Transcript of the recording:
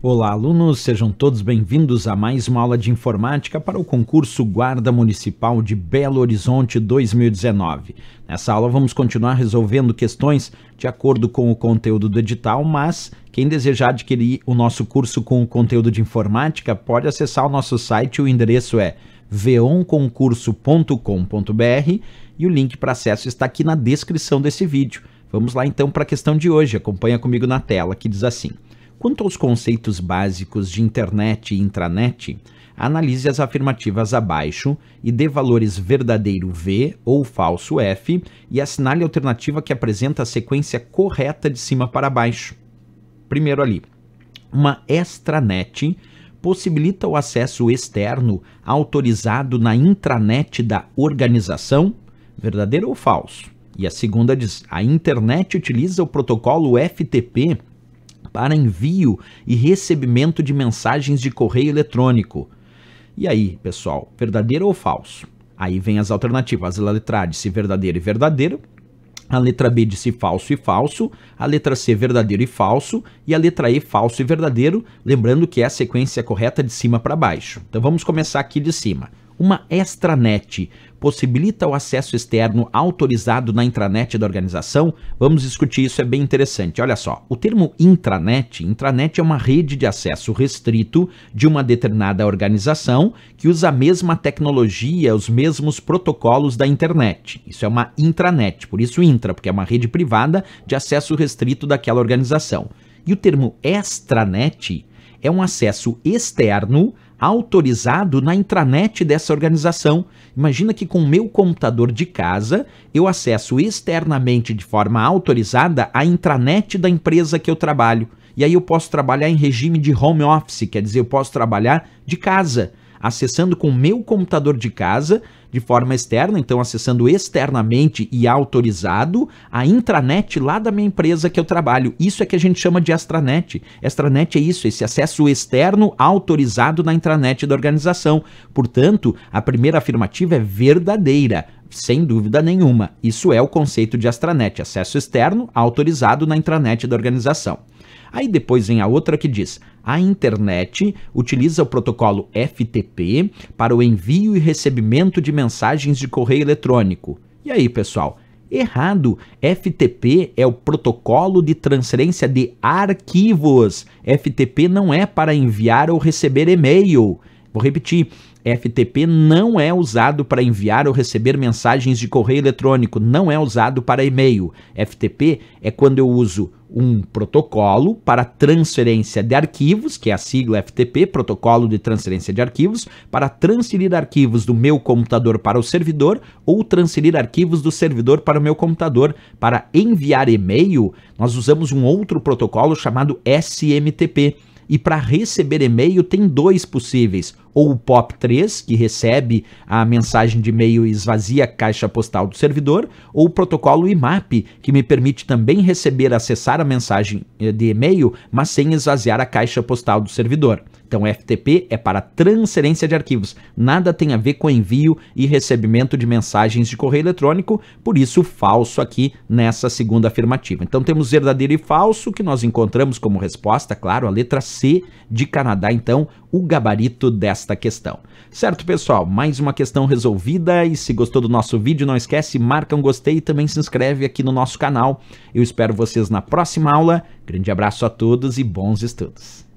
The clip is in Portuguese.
Olá, alunos, sejam todos bem-vindos a mais uma aula de informática para o concurso Guarda Municipal de Belo Horizonte 2019. Nessa aula vamos continuar resolvendo questões de acordo com o conteúdo do edital, mas quem desejar adquirir o nosso curso com o conteúdo de informática pode acessar o nosso site, o endereço é veonconcurso.com.br e o link para acesso está aqui na descrição desse vídeo. Vamos lá então para a questão de hoje, acompanha comigo na tela que diz assim. Quanto aos conceitos básicos de internet e intranet, analise as afirmativas abaixo e dê valores verdadeiro V ou falso F e assinale a alternativa que apresenta a sequência correta de cima para baixo. Primeiro ali, uma extranet possibilita o acesso externo autorizado na intranet da organização, verdadeiro ou falso? E a segunda diz: a internet utiliza o protocolo FTP para envio e recebimento de mensagens de correio eletrônico. E aí, pessoal, verdadeiro ou falso? Aí vem as alternativas, a letra A disse verdadeiro e verdadeiro, a letra B disse falso e falso, a letra C verdadeiro e falso e a letra E falso e verdadeiro, lembrando que é a sequência correta de cima para baixo. Então vamos começar aqui de cima. Uma extranet possibilita o acesso externo autorizado na intranet da organização? Vamos discutir isso, é bem interessante. Olha só, o termo intranet, intranet é uma rede de acesso restrito de uma determinada organização que usa a mesma tecnologia, os mesmos protocolos da internet. Isso é uma intranet, por isso intra, porque é uma rede privada de acesso restrito daquela organização. E o termo extranet é um acesso externo autorizado na intranet dessa organização. Imagina que com o meu computador de casa eu acesso externamente de forma autorizada a intranet da empresa que eu trabalho. E aí eu posso trabalhar em regime de home office, quer dizer, eu posso trabalhar de casa acessando com o meu computador de casa de forma externa, então acessando externamente e autorizado a intranet lá da minha empresa que eu trabalho. Isso é que a gente chama de extranet. Extranet é isso, esse acesso externo autorizado na intranet da organização. Portanto, a primeira afirmativa é verdadeira. Sem dúvida nenhuma, isso é o conceito de extranet, acesso externo autorizado na intranet da organização. Aí depois vem a outra que diz: a internet utiliza o protocolo FTP para o envio e recebimento de mensagens de correio eletrônico. E aí, pessoal? Errado. FTP é o protocolo de transferência de arquivos. FTP não é para enviar ou receber e-mail. Vou repetir, FTP não é usado para enviar ou receber mensagens de correio eletrônico, não é usado para e-mail. FTP é quando eu uso um protocolo para transferência de arquivos, que é a sigla FTP, protocolo de transferência de arquivos, para transferir arquivos do meu computador para o servidor ou transferir arquivos do servidor para o meu computador. Para enviar e-mail, nós usamos um outro protocolo chamado SMTP. E para receber e-mail tem dois possíveis ou o POP3, que recebe a mensagem de e-mail e esvazia a caixa postal do servidor, ou o protocolo IMAP, que me permite também receber e acessar a mensagem eh, de e-mail, mas sem esvaziar a caixa postal do servidor. Então, FTP é para transferência de arquivos, nada tem a ver com envio e recebimento de mensagens de correio eletrônico, por isso falso aqui nessa segunda afirmativa. Então, temos verdadeiro e falso, que nós encontramos como resposta, claro, a letra C de Canadá, então, o gabarito dessa esta questão. Certo, pessoal? Mais uma questão resolvida e se gostou do nosso vídeo, não esquece, marca um gostei e também se inscreve aqui no nosso canal. Eu espero vocês na próxima aula. Grande abraço a todos e bons estudos.